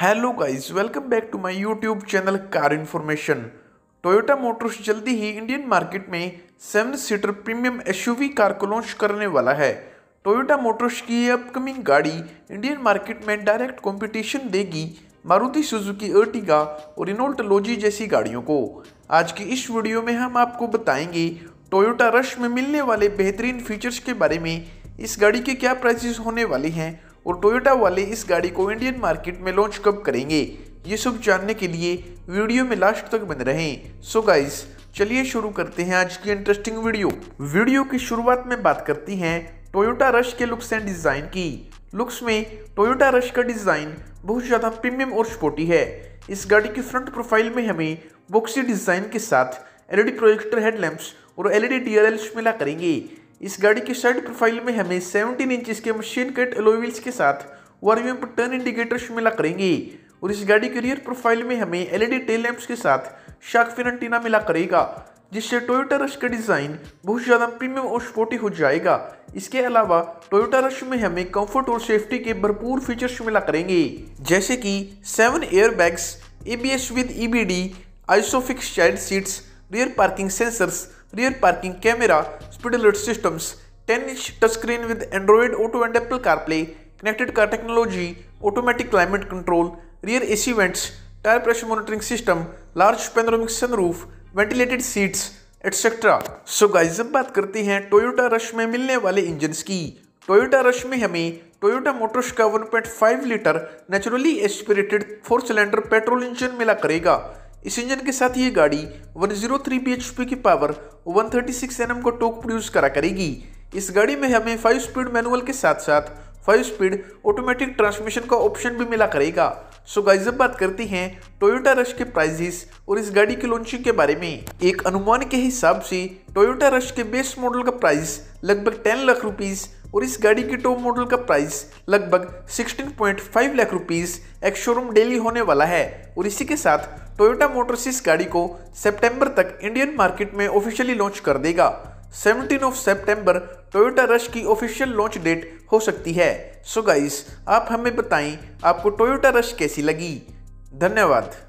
hello guys welcome back to my YouTube channel car information Toyota Motors जल्दी ही Indian market में seven seater premium SUV car को launch करने वाला है टोयोटा मोटर्स की ये अपकमिंग गाड़ी इंडियन मार्केट में डायरेक्ट कंपटीशन देगी मारुति सुजुकी अर्टिगा और इनोल्ट लोजी जैसी गाड़ियों को आज की इस वीडियो में हम आपको बताएंगे टोयोटा रश में मिलने वाले बेहतरीन फीचर्स के बारे में इस गाड़ी के क्या प्राइसेस होने वाले हैं और टोयोटा वाले इस गाड़ी को इंडियन मार्केट में लॉन्च कब करेंगे ये सब जानने के लिए वीडियो में लास्ट तक बन रहे सो गाइस चलिए शुरू करते हैं आज की इंटरेस्टिंग वीडियो वीडियो की शुरुआत में बात करती हैं टोयोटा रश के लुक्स एंड डिज़ाइन की लुक्स में टोयोटा रश का डिज़ाइन बहुत ज़्यादा प्रीमियम और स्पोर्टी है इस गाड़ी की फ्रंट प्रोफाइल में हमें बॉक्सी डिज़ाइन के साथ एलईडी प्रोजेक्टर हेडलैम्प्स और एलईडी डी e मिला करेंगे इस गाड़ी के साइड प्रोफाइल में हमें सेवनटीन इंच के मशीन कट एलोविल्स के साथ वार्मिंग पर टर्न इंडिकेटर्स मिला करेंगे और इस गाड़ी के रियर प्रोफाइल में हमें एलईडी टेल लैंप्स के साथ शार्क फिनटीना मिला करेगा जिससे टोयोटा रश का डिज़ाइन बहुत ज़्यादा प्रीमियम और स्पोर्टी हो जाएगा इसके अलावा टोयोटा रश में हमें कंफर्ट और सेफ्टी के भरपूर फीचर्स मिला करेंगे जैसे कि seven air bags A B S with E B D isofix child seats rear parking sensors, rear parking camera, speed alert systems, 10-inch touchscreen with Android Auto and Apple CarPlay, connected car technology, automatic climate control, rear AC vents, tire pressure monitoring system, large panoramic sunroof, ventilated seats, etcetera so so guys अब बात करते हैं Toyota rush में मिलने वाले engines की Toyota rush में हमें टोयोटा मोटर्स का 1.5 litre naturally aspirated four cylinder petrol engine मिला करेगा इस इंजन के साथ ये गाड़ी 103 जीरो की पावर 136 थर्टी का टोक प्रोड्यूस करा करेगी इस गाड़ी में हमें फाइव स्पीड मैनुअल के साथ साथ फाइव स्पीड ऑटोमेटिक ट्रांसमिशन का ऑप्शन भी मिला करेगा सो गाइस अब बात करते हैं टोयोटा रश के प्राइजेस और इस गाड़ी की लॉन्चिंग के बारे में एक अनुमान के हिसाब से टोयोटा रश के बेस मॉडल का प्राइस लगभग टेन लाख रुपीज़ और इस गाड़ी के टॉप मॉडल का प्राइस लगभग 16.5 lakh rupees ex showroom Delhi होने वाला है और इसी के साथ टोयोटा मोटर्स इस गाड़ी को सितंबर तक इंडियन मार्केट में ऑफिशियली लॉन्च कर देगा 17 ऑफ सितंबर टोयोटा रश की ऑफिशियल लॉन्च डेट हो सकती है सो गाइस आप हमें बताएं आपको टोयोटा रश कैसी लगी धन्यवाद